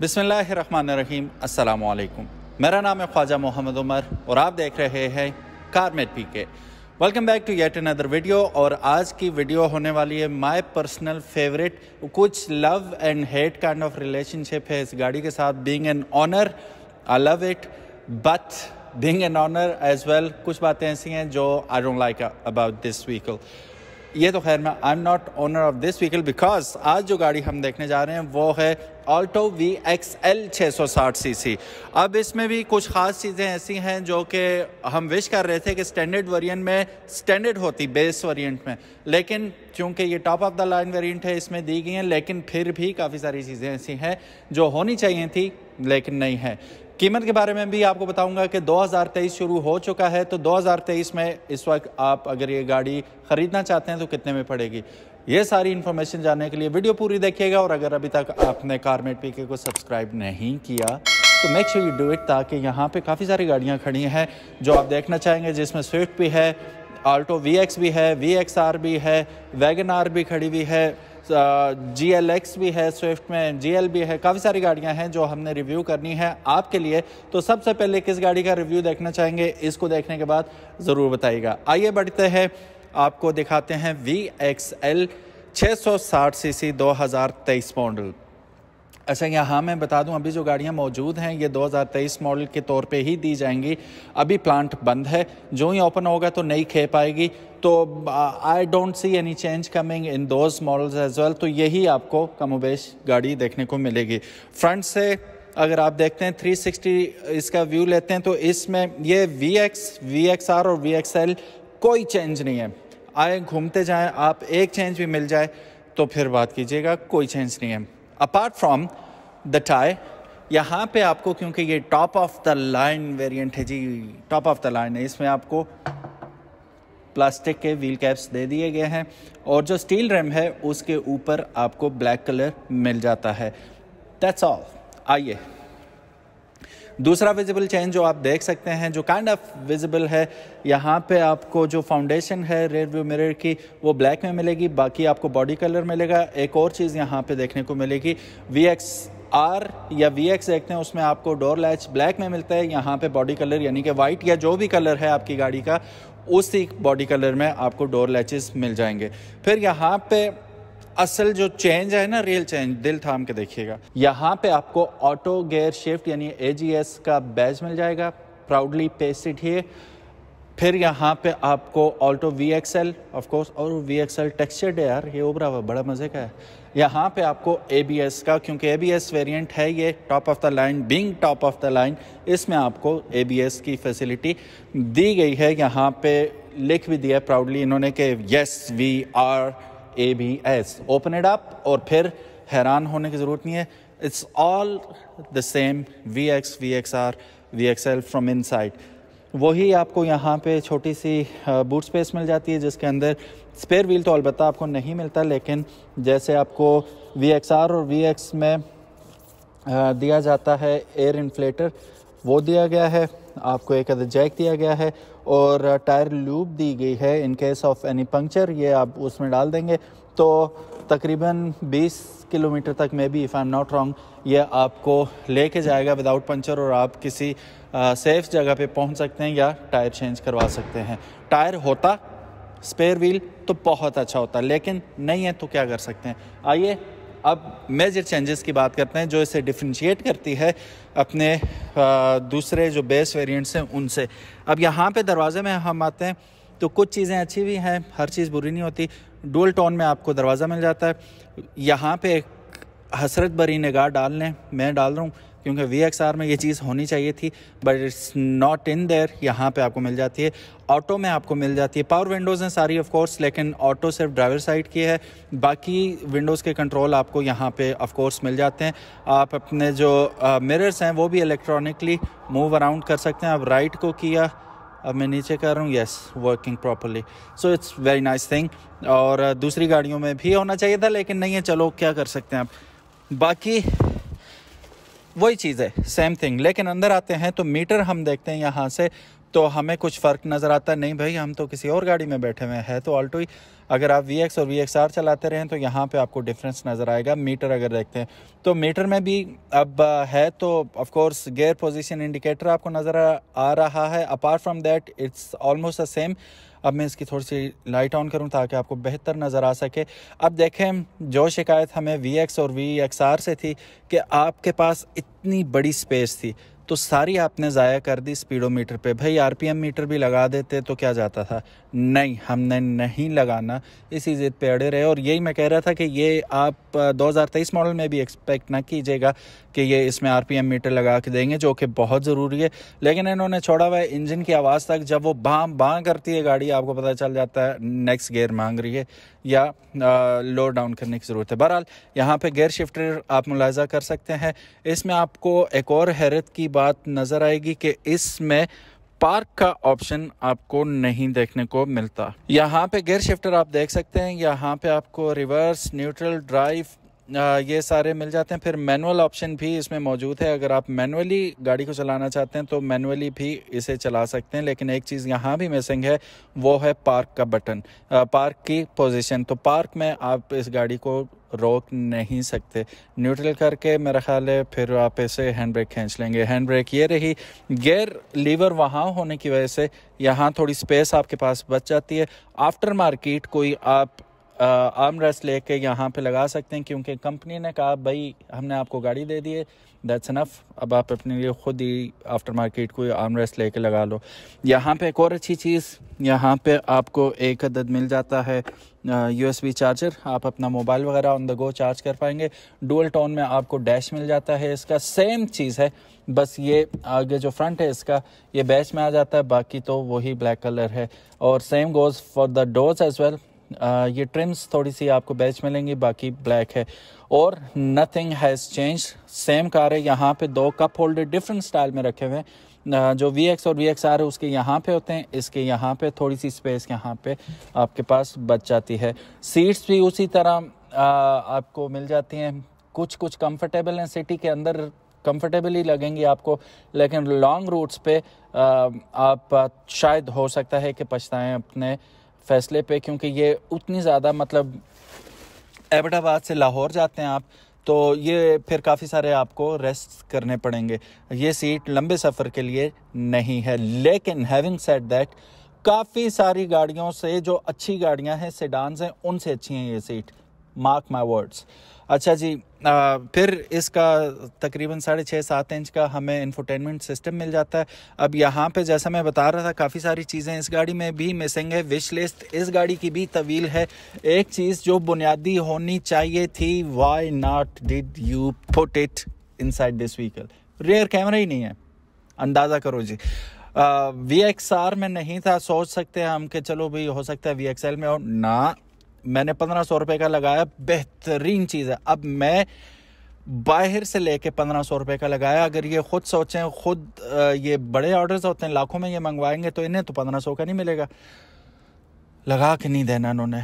बिसमीम अल्लाम मेरा नाम है ख्वाजा मोहम्मद उमर और आप देख रहे हैं carmate P K welcome back to yet another video और आज की वीडियो होने वाली है माय पर्सनल फेवरेट कुछ love and hate kind of relationship है इस गाड़ी के साथ being an owner I love it but being an owner as well कुछ बातें ऐसी हैं जो I don't like about this vehicle ये तो खैर मैं I am not owner of this vehicle because आज जो गाड़ी हम देखने जा रहे हैं वो है ऑल्टो वी एक्स एल छः सौ साठ सी सी अब इसमें भी कुछ ख़ास चीज़ें ऐसी हैं जो कि हम विश कर रहे थे कि स्टैंडर्ड वेरिएंट में स्टैंडर्ड होती बेस वेरिएंट में लेकिन चूंकि ये top of the line variant है इसमें दी गई हैं लेकिन फिर भी काफ़ी सारी चीज़ें ऐसी हैं जो होनी चाहिए थी लेकिन नहीं है कीमत के बारे में भी आपको बताऊंगा कि 2023 शुरू हो चुका है तो 2023 में इस वक्त आप अगर ये गाड़ी ख़रीदना चाहते हैं तो कितने में पड़ेगी ये सारी इन्फॉर्मेशन जानने के लिए वीडियो पूरी देखिएगा और अगर अभी तक आपने कारमेट पीके को सब्सक्राइब नहीं किया तो make sure you do it ताकि यहाँ पे काफ़ी सारी गाड़ियाँ खड़ी हैं जो आप देखना चाहेंगे जिसमें स्विफ्ट भी है आल्टो वी भी है वी भी है वैगन भी खड़ी हुई है जी एल एक्स भी है स्विफ्ट में जी एल भी है काफ़ी सारी गाड़ियाँ हैं जो हमने रिव्यू करनी है आपके लिए तो सबसे पहले किस गाड़ी का रिव्यू देखना चाहेंगे इसको देखने के बाद ज़रूर बताइएगा आइए बढ़ते हैं आपको दिखाते हैं वी एक्स एल छः सौ साठ सी सी दो हज़ार तेईस मॉडल अच्छा यहाँ हाँ, मैं बता दूं अभी जो गाड़ियाँ मौजूद हैं ये 2023 मॉडल के तौर पे ही दी जाएंगी अभी प्लांट बंद है जो ही ओपन होगा तो नहीं खेप आएगी तो I don't see any change coming in those models as well तो यही आपको कमोबेश गाड़ी देखने को मिलेगी फ्रंट से अगर आप देखते हैं 360 इसका व्यू लेते हैं तो इसमें ये V X V X R और वी एक्स एल कोई चेंज नहीं है आए घूमते जाएं आप एक चेंज भी मिल जाए तो फिर बात कीजिएगा कोई चेंज नहीं है अपार्ट फ्रॉम द टाई यहाँ पे आपको क्योंकि ये top of the line variant है जी टॉप ऑफ द लाइन है इसमें आपको प्लास्टिक के व्हील कैप्स दे दिए गए हैं और जो स्टील रैम है उसके ऊपर आपको ब्लैक कलर मिल जाता है दैट्स ऑल आइए दूसरा विजिबल चेंज जो आप देख सकते हैं जो काइंड ऑफ विजिबल है यहाँ पे आपको जो फाउंडेशन है रेड व्यू मिरर की वो ब्लैक में मिलेगी बाकी आपको बॉडी कलर मिलेगा एक और चीज़ यहाँ पे देखने को मिलेगी वी एक्स आर या वी एक्स देखते हैं उसमें आपको डोर लैच ब्लैक में मिलता है यहाँ पे बॉडी कलर यानी कि वाइट या जो भी कलर है आपकी गाड़ी का उसी बॉडी कलर में आपको डोर लैचेस मिल जाएंगे फिर यहाँ पे असल जो चेंज है ना रियल चेंज दिल थाम के देखिएगा यहाँ पे आपको ऑटो गेयर शिफ्ट यानी ए का बैज मिल जाएगा प्राउडली पेस्टेड है फिर यहाँ पे आपको Alto V X L of course और वी एक्स एल टेक्सचर्ड है यार ये ओबरा हुआ बड़ा मज़े का है यहाँ पे आपको ए बी एस का क्योंकि ए बी एस वेरियंट है ये top of the line being top of the line इसमें आपको ए बी एस की फैसिलिटी दी गई है यहाँ पे लिख भी दिया प्राउडली इन्होंने कि yes we are A B S open it up और फिर हैरान होने की ज़रूरत नहीं है it's all the same V X V X R V X L from inside वही आपको यहाँ पे छोटी सी बूट स्पेस मिल जाती है जिसके अंदर स्पेयर व्हील तो अलबत्त आपको नहीं मिलता लेकिन जैसे आपको वी एक्स आर और वी एक्स में दिया जाता है एयर इन्फ्लेटर वो दिया गया है आपको एक अदर जैक दिया गया है और टायर लूब दी गई है in case of any puncture ये आप उसमें डाल देंगे तो तकरीबन 20 किलोमीटर तक may be if I am not wrong ये आपको लेके जाएगा विदाउट पंचर और आप किसी सेफ जगह पे पहुंच सकते हैं या टायर चेंज करवा सकते हैं टायर होता स्पेयर व्हील तो बहुत अच्छा होता लेकिन नहीं है तो क्या कर सकते हैं आइए अब मेजर चेंजेस की बात करते हैं जो इसे डिफ्रेंशिएट करती है अपने दूसरे जो बेस वेरिएंट्स हैं उनसे अब यहाँ पे दरवाजे में हम आते हैं तो कुछ चीज़ें अच्छी भी हैं हर चीज़ बुरी नहीं होती डोल टोन में आपको दरवाज़ा मिल जाता है यहाँ पे हसरत बरी निगाह डाल लें मैं डाल रहा हूँ क्योंकि वी में ये चीज़ होनी चाहिए थी but it's not in there यहाँ पे आपको मिल जाती है ऑटो में आपको मिल जाती है पावर विंडोज़ हैं सारी ऑफ कोर्स लेकिन ऑटो सिर्फ ड्राइवर साइड की है बाकी विंडोज़ के कंट्रोल आपको यहाँ पे ऑफ कोर्स मिल जाते हैं आप अपने जो मिरर्स हैं वो भी इलेक्ट्रॉनिकली मूव अराउंड कर सकते हैं आप राइट को किया अब मैं नीचे कर रहा हूँ yes working properly so it's very nice thing और दूसरी गाड़ियों में भी होना चाहिए था लेकिन नहीं है चलो क्या कर सकते हैं आप बाकी वही चीज़ है सेम थिंग लेकिन अंदर आते हैं तो मीटर हम देखते हैं यहाँ से तो हमें कुछ फ़र्क नज़र आता नहीं भाई हम तो किसी और गाड़ी में बैठे हुए हैं तो ऑल्टो ही अगर आप वी और वी चलाते रहें तो यहाँ पे आपको डिफरेंस नज़र आएगा मीटर अगर देखते हैं तो मीटर में भी अब है तो of course gear position indicator आपको नज़र आ रहा है apart from that it's almost the same अब मैं इसकी थोड़ी सी लाइट ऑन करूँ ताकि आपको बेहतर नज़र आ सके अब देखें जो शिकायत हमें वी एक्स और वी एक्स आर से थी कि आपके पास इतनी बड़ी स्पेस थी तो सारी आपने ज़ाया कर दी स्पीडोमीटर पे भाई आरपीएम मीटर भी लगा देते तो क्या जाता था नहीं हमने नहीं लगाना इसी ज़िद पे अड़े रहे और यही मैं कह रहा था कि ये आप 2023 मॉडल में भी एक्सपेक्ट ना कीजिएगा कि ये इसमें आरपीएम मीटर लगा के देंगे जो कि बहुत ज़रूरी है लेकिन इन्होंने छोड़ा हुआ है इंजन की आवाज़ तक जब वो बाँ बाँ करती है गाड़ी आपको पता चल जाता है नेक्स्ट गेयर मांग रही है या लो डाउन करने की ज़रूरत है बहरहाल यहाँ पर गेयर शिफ्टर आप मुलायजा कर सकते हैं इसमें आपको एक और हैरत की बात नज़र आएगी कि इसमें पार्क का ऑप्शन आपको नहीं देखने को मिलता यहाँ पे गियर शिफ्टर आप देख सकते हैं यहाँ पे आपको रिवर्स न्यूट्रल ड्राइव ये सारे मिल जाते हैं फिर मैनुअल ऑप्शन भी इसमें मौजूद है अगर आप मैनुअली गाड़ी को चलाना चाहते हैं तो मैनुअली भी इसे चला सकते हैं लेकिन एक चीज़ यहाँ भी मिसिंग है वो है पार्क का बटन पार्क की पोजीशन तो पार्क में आप इस गाड़ी को रोक नहीं सकते न्यूट्रल करके मेरा ख्याल है फिर आप इसे हैंड ब्रेक खींच लेंगे हैंड ब्रेक ये रही गेयर लीवर वहाँ होने की वजह से यहाँ थोड़ी स्पेस आपके पास बच जाती है आफ्टर मार्केट कोई आप आर्म रेस्ट ले कर यहाँ पर लगा सकते हैं क्योंकि कंपनी ने कहा भाई हमने आपको गाड़ी दे दी है दैट्स अनफ अब आप अपने लिए ख़ुद ही आफ्टर मार्केट को आर्म रेस्ट ले कर लगा लो यहाँ पर एक और अच्छी चीज़ यहाँ पर आपको एक अदद मिल जाता है यू एस बी चार्जर आप अपना मोबाइल वगैरह ऑन द गो चार्ज कर पाएंगे डुअल टोन में आपको डैश मिल जाता है इसका सेम चीज़ है बस ये आगे जो फ्रंट है इसका ये बैच में आ जाता है बाकी तो वही ब्लैक कलर है और same goes for the doors as well ये ट्रिम्स थोड़ी सी आपको बेच मिलेंगी बाकी ब्लैक है और nothing has change same car है यहाँ पे दो कप होल्डर डिफरेंट स्टाइल में रखे हुए हैं जो वी एक्स और वी एक्स आर है उसके यहाँ पे होते हैं इसके यहाँ पे थोड़ी सी स्पेस यहाँ पे आपके पास बच जाती है सीट्स भी उसी तरह आ, आपको मिल जाती हैं कुछ कुछ कंफर्टेबल हैं सिटी के अंदर कंफर्टेबली लगेंगी आपको लेकिन लॉन्ग रूट्स पे आ, आप शायद हो सकता है कि पछताएं अपने फ़ैसले पे क्योंकि ये उतनी ज़्यादा मतलब एबटाबाद से लाहौर जाते हैं आप तो ये फिर काफ़ी सारे आपको रेस्ट करने पड़ेंगे ये सीट लंबे सफ़र के लिए नहीं है लेकिन हैविंग सेट दैट काफ़ी सारी गाड़ियों से जो अच्छी गाड़ियां हैं सेडान्स हैं उनसे अच्छी हैं ये सीट मार्क माई वर्ड्स अच्छा जी आ, फिर इसका तकरीबन साढ़े छः सात इंच का हमें इंफोटेनमेंट सिस्टम मिल जाता है अब यहाँ पे जैसा मैं बता रहा था काफ़ी सारी चीज़ें इस गाड़ी में भी मिसिंग है विश लिस्ट इस गाड़ी की भी तवील है एक चीज़ जो बुनियादी होनी चाहिए थी why not did you put it inside this vehicle rear camera ही नहीं है अंदाज़ा करो जी वी एक्स आर में नहीं था सोच सकते हम कि चलो भाई हो सकता है वी एक्स एल में और ना मैंने पंद्रह सौ रुपये का लगाया बेहतरीन चीज़ है अब मैं बाहर से लेके पंद्रह सौ रुपये का लगाया अगर ये खुद सोचें खुद ये बड़े ऑर्डर्स होते हैं लाखों में ये मंगवाएंगे तो इन्हें तो पंद्रह सौ का नहीं मिलेगा लगा के नहीं देना इन्होंने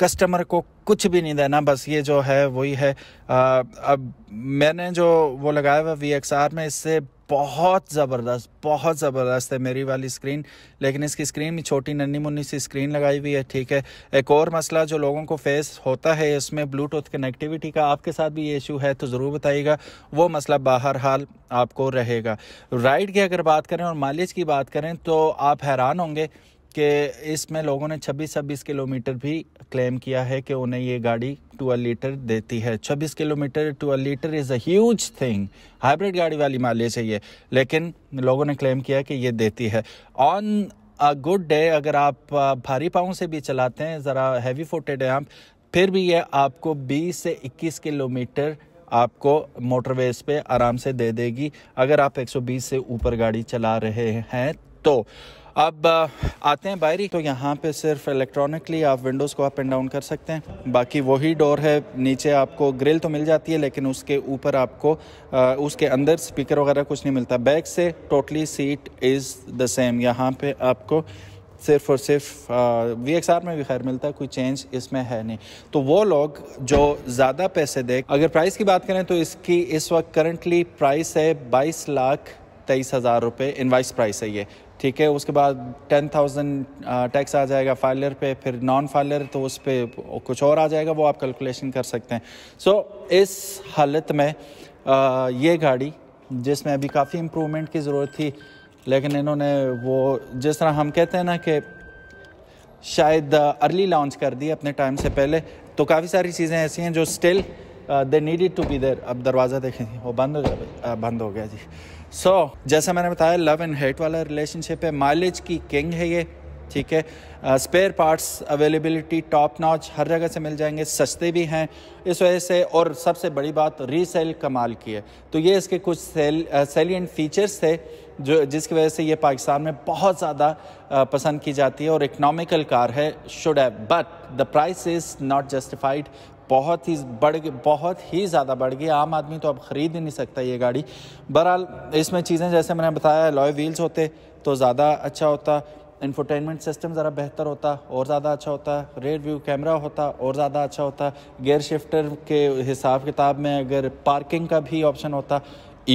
कस्टमर को कुछ भी नहीं देना बस ये जो है वही है आ, अब मैंने जो वो लगाया हुआ वी एक्स आर में इससे बहुत ज़बरदस्त बहुत ज़बरदस्त है मेरी वाली स्क्रीन लेकिन इसकी स्क्रीन भी छोटी नन्नी मुन्नी सी स्क्रीन लगाई हुई है ठीक है एक और मसला जो लोगों को फेस होता है इसमें ब्लूटूथ कनेक्टिविटी का आपके साथ भी ये इशू है तो ज़रूर बताइएगा वो मसला बाहर हाल आपको रहेगा राइड की अगर बात करें और माइलेज की बात करें तो आप हैरान होंगे कि इसमें लोगों ने छब्बीस छब्बीस किलोमीटर भी क्लेम किया है कि उन्हें ये गाड़ी टूल लीटर देती है छब्बीस किलोमीटर टूल litre is a huge thing hybrid गाड़ी वाली मान है ये लेकिन लोगों ने क्लेम किया कि ये देती है ऑन अ गुड डे अगर आप भारी पाँव से भी चलाते हैं ज़रा हैवी फोटेड है आप फिर भी ये आपको 20 से 21 किलोमीटर आपको मोटरवेज पे आराम से दे देगी अगर आप 120 से ऊपर गाड़ी चला रहे हैं तो अब आते हैं बाहरी तो यहाँ पे सिर्फ इलेक्ट्रॉनिकली आप विंडोज़ को अप एंड डाउन कर सकते हैं बाकी वही डोर है नीचे आपको ग्रिल तो मिल जाती है लेकिन उसके ऊपर आपको उसके अंदर स्पीकर वगैरह कुछ नहीं मिलता बैक से totally seat is the same यहाँ पे आपको सिर्फ और सिर्फ वी एक्स आर में भी खैर मिलता है कोई चेंज इसमें है नहीं तो वो लोग जो ज़्यादा पैसे दे अगर प्राइस की बात करें तो इसकी इस वक्त करंटली प्राइस है बाईस लाख तेईस हज़ार रुपये इन्वाइस प्राइस है ये ठीक है उसके बाद टेन थाउजेंड टैक्स आ जाएगा फाइलर पे फिर नॉन फाइलर तो उस पर कुछ और आ जाएगा वो आप कैलकुलेशन कर सकते हैं सो so, इस हालत में आ, ये गाड़ी जिसमें अभी काफ़ी इम्प्रूवमेंट की ज़रूरत थी लेकिन इन्होंने वो जिस तरह हम कहते हैं ना कि शायद अर्ली लॉन्च कर दी अपने टाइम से पहले तो काफ़ी सारी चीज़ें ऐसी हैं जो still they needed to be there अब दरवाज़ा देखें वो बंद हो गया बंद हो गया जी सो so, जैसा मैंने बताया लव एंड हेट वाला रिलेशनशिप है माइलेज की किंग है ये ठीक है spare parts availability top notch हर जगह से मिल जाएंगे सस्ते भी हैं इस वजह से और सबसे बड़ी बात रीसेल कमाल की है तो ये इसके कुछ सेल सेलियंट फीचर्स थे जो जिसकी वजह से ये पाकिस्तान में बहुत ज़्यादा uh, पसंद की जाती है और इकनॉमिकल कार है शुड है but the price is not justified बहुत ही बढ़ गई बहुत ही ज़्यादा बढ़ गई आम आदमी तो अब ख़रीद ही नहीं सकता ये गाड़ी बहरहाल इसमें चीज़ें जैसे मैंने बताया लॉय व्हील्स होते तो ज़्यादा अच्छा होता इंफोटेनमेंट सिस्टम ज़रा बेहतर होता और ज़्यादा अच्छा होता रेयर व्यू कैमरा होता और ज़्यादा अच्छा होता गेयर शिफ्टर के हिसाब किताब में अगर पार्किंग का भी ऑप्शन होता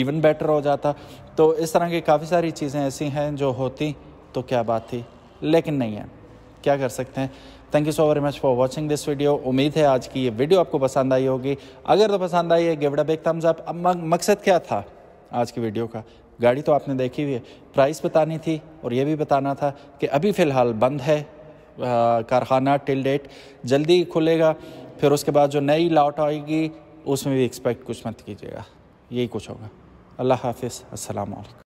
इवन बेटर हो जाता तो इस तरह की काफ़ी सारी चीज़ें ऐसी हैं जो होती तो क्या बात थी लेकिन नहीं है क्या कर सकते हैं thank you so very much for watching this video उम्मीद है आज की ये वीडियो आपको पसंद आई होगी अगर तो पसंद आई है गिवडा बेग थम्स अप मकसद क्या था आज की वीडियो का गाड़ी तो आपने देखी हुई है प्राइस बतानी थी और ये भी बताना था कि अभी फ़िलहाल बंद है कारखाना टिल डेट जल्दी खुलेगा फिर उसके बाद जो नई लॉट आएगी उसमें भी एक्सपेक्ट कुछ मत कीजिएगा यही कुछ होगा अल्लाह हाफिज़ असल